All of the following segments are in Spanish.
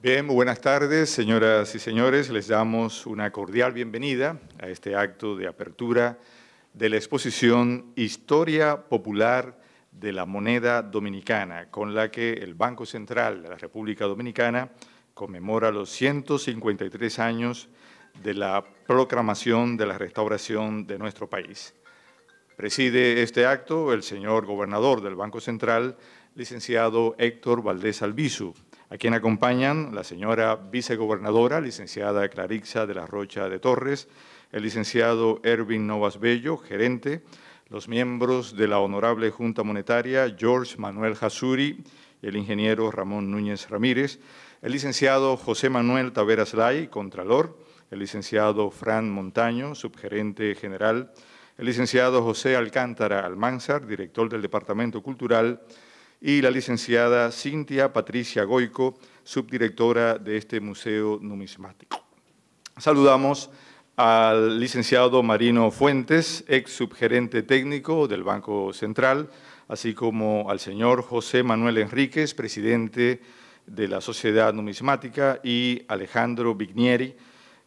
Bien, muy buenas tardes, señoras y señores. Les damos una cordial bienvenida a este acto de apertura de la exposición Historia Popular de la Moneda Dominicana, con la que el Banco Central de la República Dominicana conmemora los 153 años de la proclamación de la restauración de nuestro país. Preside este acto el señor gobernador del Banco Central, licenciado Héctor Valdés Albizu, a quien acompañan la señora vicegobernadora, licenciada Clarixa de la Rocha de Torres, el licenciado Erwin Novas Bello, gerente, los miembros de la Honorable Junta Monetaria, George Manuel Jasuri, el ingeniero Ramón Núñez Ramírez, el licenciado José Manuel Taveras Lai, contralor, el licenciado Fran Montaño, subgerente general, el licenciado José Alcántara Almanzar, director del Departamento Cultural, y la licenciada Cintia Patricia Goico, subdirectora de este Museo Numismático. Saludamos al licenciado Marino Fuentes, ex subgerente técnico del Banco Central, así como al señor José Manuel Enríquez, presidente de la Sociedad Numismática, y Alejandro Vignieri,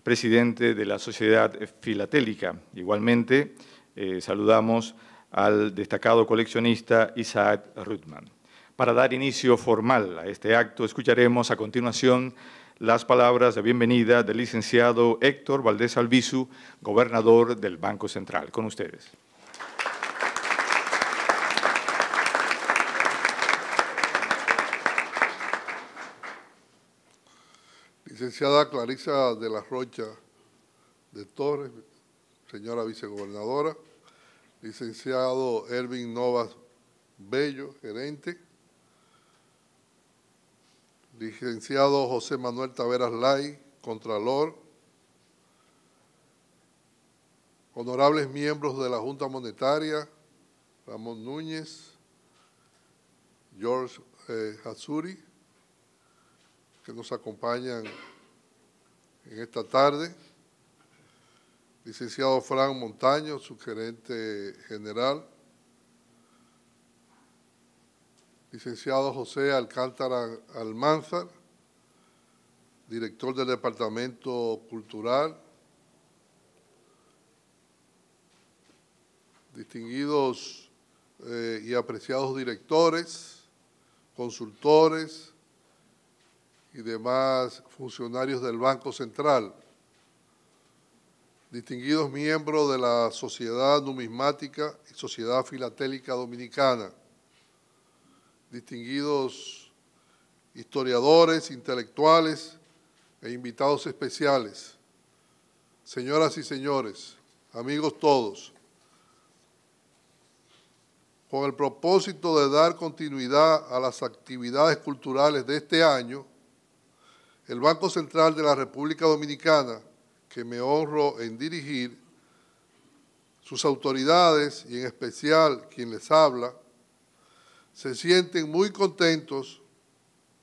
presidente de la Sociedad Filatélica. Igualmente, eh, saludamos al destacado coleccionista Isaac Rutman. Para dar inicio formal a este acto, escucharemos a continuación las palabras de bienvenida del licenciado Héctor Valdés Albizu, gobernador del Banco Central. Con ustedes. Licenciada Clarisa de la Rocha de Torres, señora vicegobernadora. Licenciado Ervin Novas Bello, gerente licenciado José Manuel Taveras Lai, Contralor, honorables miembros de la Junta Monetaria, Ramón Núñez, George eh, Azuri, que nos acompañan en esta tarde, licenciado Frank Montaño, su gerente general, licenciado José Alcántara Almanzar, director del Departamento Cultural, distinguidos eh, y apreciados directores, consultores y demás funcionarios del Banco Central, distinguidos miembros de la Sociedad Numismática y Sociedad Filatélica Dominicana, distinguidos historiadores, intelectuales e invitados especiales. Señoras y señores, amigos todos, con el propósito de dar continuidad a las actividades culturales de este año, el Banco Central de la República Dominicana, que me honro en dirigir, sus autoridades y en especial quien les habla, se sienten muy contentos,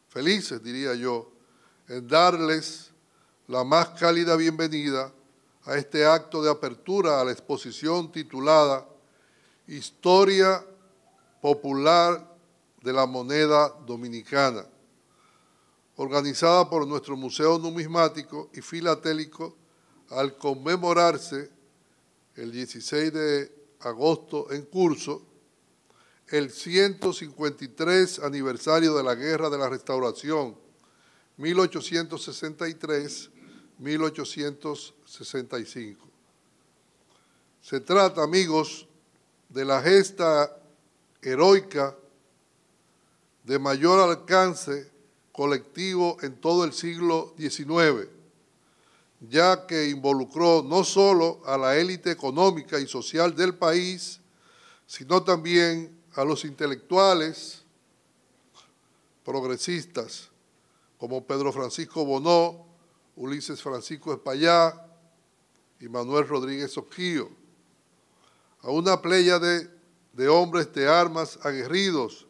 felices diría yo, en darles la más cálida bienvenida a este acto de apertura a la exposición titulada Historia Popular de la Moneda Dominicana, organizada por nuestro Museo Numismático y Filatélico al conmemorarse el 16 de agosto en curso el 153 aniversario de la Guerra de la Restauración, 1863-1865. Se trata, amigos, de la gesta heroica de mayor alcance colectivo en todo el siglo XIX, ya que involucró no solo a la élite económica y social del país, sino también a los intelectuales progresistas como Pedro Francisco Bonó, Ulises Francisco Espallá y Manuel Rodríguez Objío, a una playa de, de hombres de armas aguerridos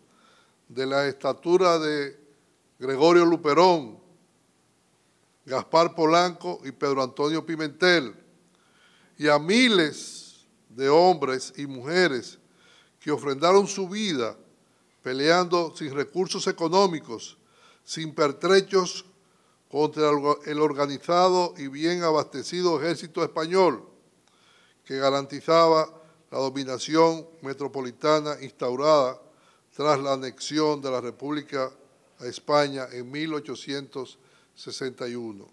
de la estatura de Gregorio Luperón, Gaspar Polanco y Pedro Antonio Pimentel, y a miles de hombres y mujeres ofrendaron su vida peleando sin recursos económicos, sin pertrechos contra el organizado y bien abastecido ejército español que garantizaba la dominación metropolitana instaurada tras la anexión de la República a España en 1861.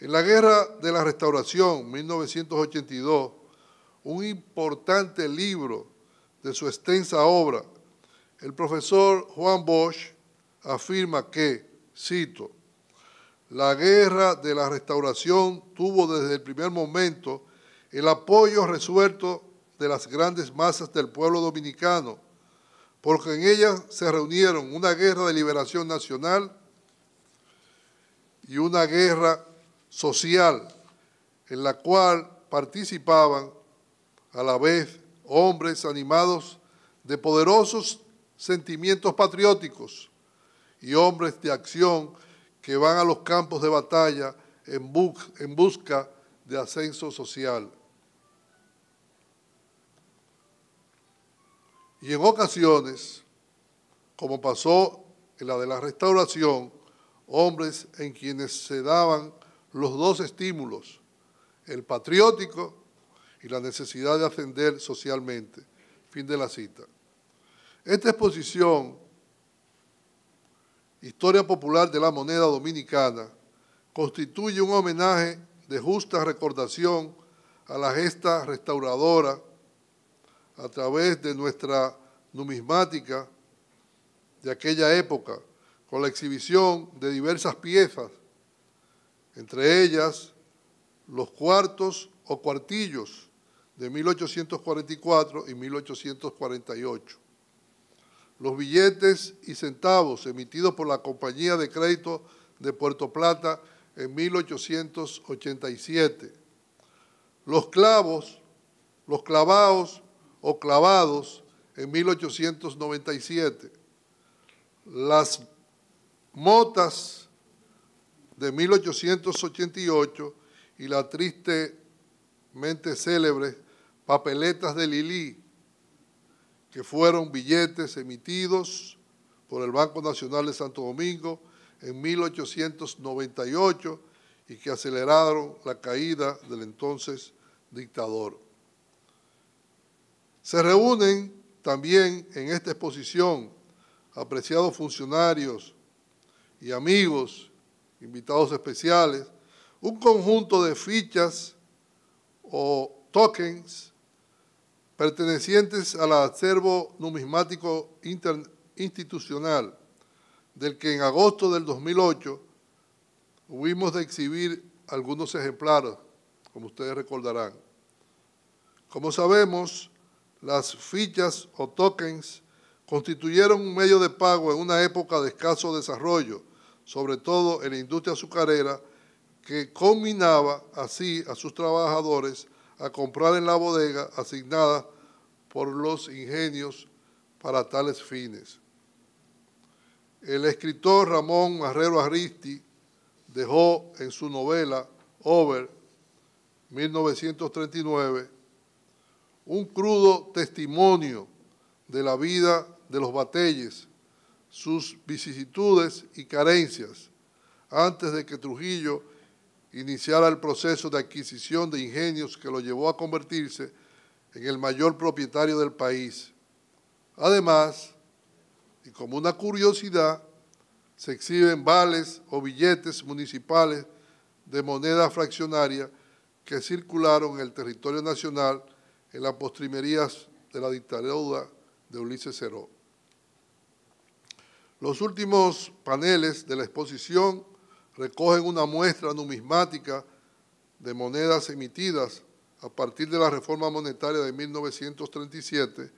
En la Guerra de la Restauración, 1982, un importante libro de su extensa obra, el profesor Juan Bosch afirma que, cito, la guerra de la restauración tuvo desde el primer momento el apoyo resuelto de las grandes masas del pueblo dominicano, porque en ella se reunieron una guerra de liberación nacional y una guerra social en la cual participaban a la vez hombres animados de poderosos sentimientos patrióticos y hombres de acción que van a los campos de batalla en, busca de ascenso social. Y en ocasiones, como pasó en la de la restauración, hombres en quienes se daban los dos estímulos, el patriótico y la necesidad de ascender socialmente. Fin de la cita. Esta exposición, Historia Popular de la Moneda Dominicana, constituye un homenaje de justa recordación a la gesta restauradora a través de nuestra numismática de aquella época, con la exhibición de diversas piezas, entre ellas los cuartos o cuartillos de 1844 y 1848. Los billetes y centavos emitidos por la Compañía de Crédito de Puerto Plata en 1887. Los clavos, los clavados o clavados en 1897. Las motas de 1888 y la triste célebres papeletas de Lili, que fueron billetes emitidos por el Banco Nacional de Santo Domingo en 1898 y que aceleraron la caída del entonces dictador. Se reúnen también en esta exposición apreciados funcionarios y amigos, invitados especiales, un conjunto de fichas o tokens pertenecientes al acervo numismático institucional, del que en agosto del 2008 hubimos de exhibir algunos ejemplares, como ustedes recordarán. Como sabemos, las fichas o tokens constituyeron un medio de pago en una época de escaso desarrollo, sobre todo en la industria azucarera, que combinaba así a sus trabajadores a comprar en la bodega asignada por los ingenios para tales fines. El escritor Ramón Marrero Arristi dejó en su novela Over 1939 un crudo testimonio de la vida de los batelles, sus vicisitudes y carencias, antes de que Trujillo iniciar el proceso de adquisición de ingenios que lo llevó a convertirse en el mayor propietario del país. Además, y como una curiosidad, se exhiben vales o billetes municipales de moneda fraccionaria que circularon en el territorio nacional en las postrimerías de la dictadura de Ulises Ceró. Los últimos paneles de la exposición recogen una muestra numismática de monedas emitidas a partir de la reforma monetaria de 1937,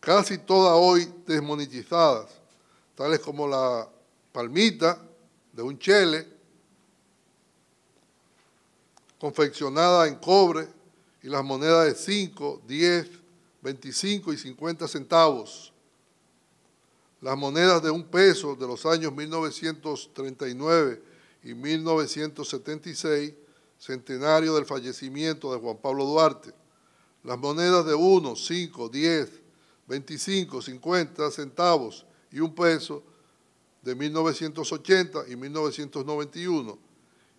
casi todas hoy desmonetizadas, tales como la palmita de un chele, confeccionada en cobre, y las monedas de 5, 10, 25 y 50 centavos. Las monedas de un peso de los años 1939 y 1976, centenario del fallecimiento de Juan Pablo Duarte. Las monedas de 1, 5, 10, 25, 50 centavos y un peso de 1980 y 1991.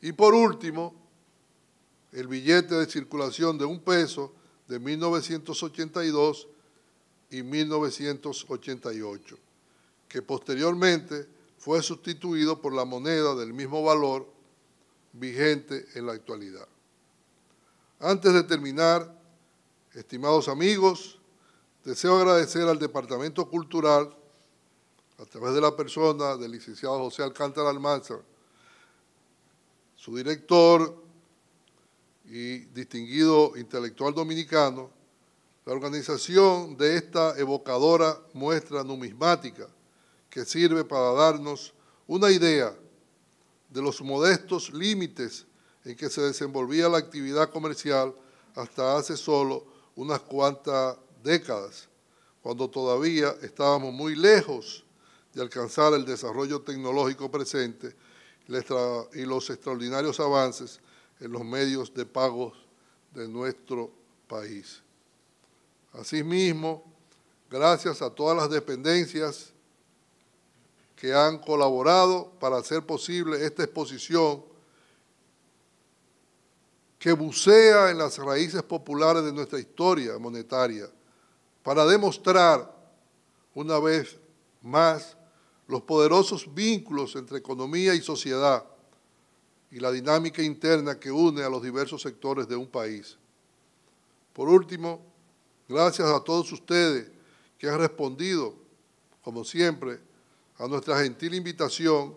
Y por último, el billete de circulación de un peso de 1982 y 1988, que posteriormente fue sustituido por la moneda del mismo valor vigente en la actualidad. Antes de terminar, estimados amigos, deseo agradecer al Departamento Cultural, a través de la persona del licenciado José Alcántara Almanza, su director y distinguido intelectual dominicano, la organización de esta evocadora muestra numismática que sirve para darnos una idea de los modestos límites en que se desenvolvía la actividad comercial hasta hace solo unas cuantas décadas, cuando todavía estábamos muy lejos de alcanzar el desarrollo tecnológico presente y los extraordinarios avances en los medios de pago de nuestro país. Asimismo, gracias a todas las dependencias que han colaborado para hacer posible esta exposición que bucea en las raíces populares de nuestra historia monetaria para demostrar una vez más los poderosos vínculos entre economía y sociedad y la dinámica interna que une a los diversos sectores de un país. Por último, gracias a todos ustedes que han respondido, como siempre, a nuestra gentil invitación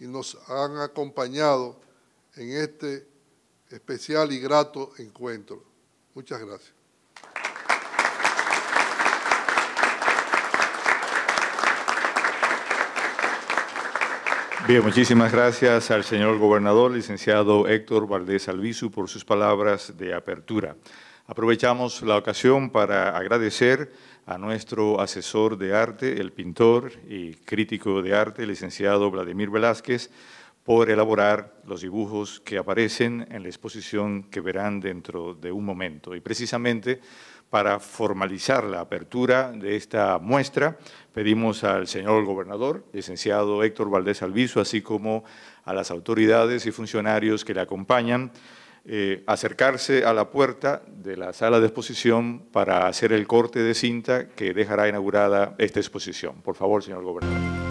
y nos han acompañado en este especial y grato encuentro. Muchas gracias. Bien, muchísimas gracias al señor gobernador, licenciado Héctor Valdés Albizu, por sus palabras de apertura. Aprovechamos la ocasión para agradecer a nuestro asesor de arte, el pintor y crítico de arte, licenciado Vladimir Velázquez, por elaborar los dibujos que aparecen en la exposición que verán dentro de un momento. Y precisamente para formalizar la apertura de esta muestra, pedimos al señor gobernador, licenciado Héctor Valdés Alviso, así como a las autoridades y funcionarios que le acompañan, eh, acercarse a la puerta de la sala de exposición para hacer el corte de cinta que dejará inaugurada esta exposición. Por favor, señor gobernador.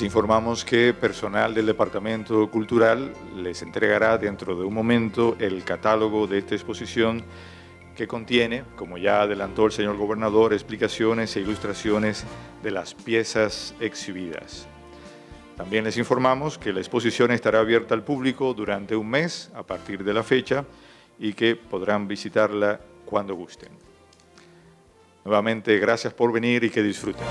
Les informamos que personal del Departamento Cultural les entregará dentro de un momento el catálogo de esta exposición que contiene, como ya adelantó el señor gobernador, explicaciones e ilustraciones de las piezas exhibidas. También les informamos que la exposición estará abierta al público durante un mes a partir de la fecha y que podrán visitarla cuando gusten. Nuevamente, gracias por venir y que disfruten.